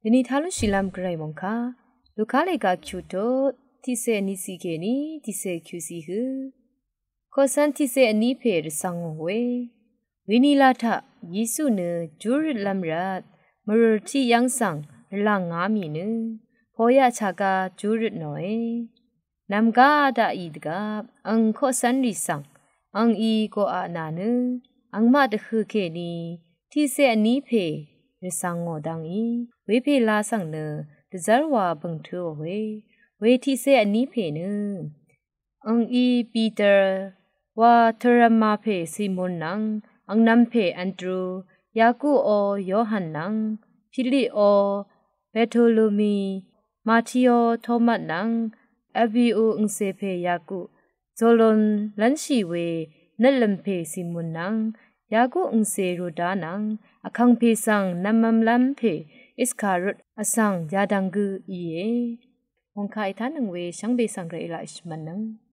ဒီနီထားလို့ရှိလမ်ဂရိတ်မွန်ခါလူခါလေကကျူတိုတိစေနီစီကေနီတိစေကျူစီဟုခောစန်တိစေအနီးဖေရဆောင်ဝေဝီနီလာထယေစုနဂျူရလမ်ရတ်မရတီယန်ဆောင်လငါမီနဖောရချာကဂျူရနော်ေနမ်ဂါဒအီဒကအန်ခောစန်ရီဆောင်အန်ဤကိုအာနာနအန်မတခုခေနီတိစေအနီးဖေရစံငေါ်ဒန်းဤဝေဖေလာဆောင်နတဇရဝဘုံထူဝေဝေတိစေအနိဖေနအင်ဤပီတာဝါထရမဖေစီမွန်နံအင်နမ်ဖေအန်ဒရူယာကုအောယောဟန်နံဖိလိအောဘက်ထိုလိုမီမာတီယောသောမတ်နံအဘီအိုအင်စေဖေယာကုဇောလွန်လန်ရှိဝေနလမ်ဖေစီမွန်နံยากูอุงเซรูดานังอคังเพสังนัมมัมลัมเพอิสคารุตอสังยาดังกืออีเยองคายทานังเวชังเบสังเกรอิลาอิชมันนัง